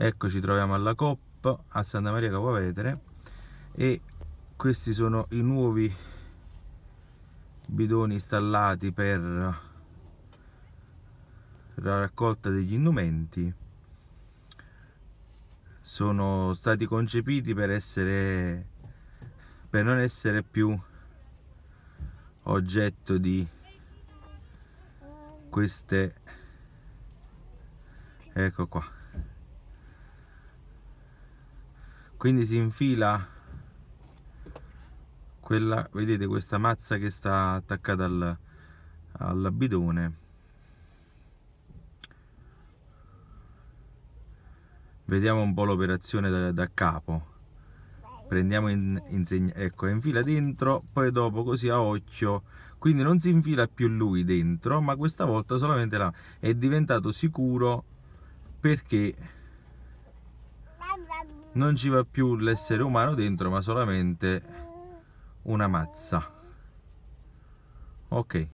ecco ci troviamo alla COP a Santa Maria Vetere e questi sono i nuovi bidoni installati per la raccolta degli indumenti sono stati concepiti per essere per non essere più oggetto di queste ecco qua quindi si infila quella vedete questa mazza che sta attaccata al, al bidone vediamo un po' l'operazione da, da, capo prendiamo in, in ecco infila dentro poi dopo così a occhio quindi non si infila più lui dentro ma questa volta solamente là è diventato sicuro perché non ci va più l'essere umano dentro ma solamente una mazza ok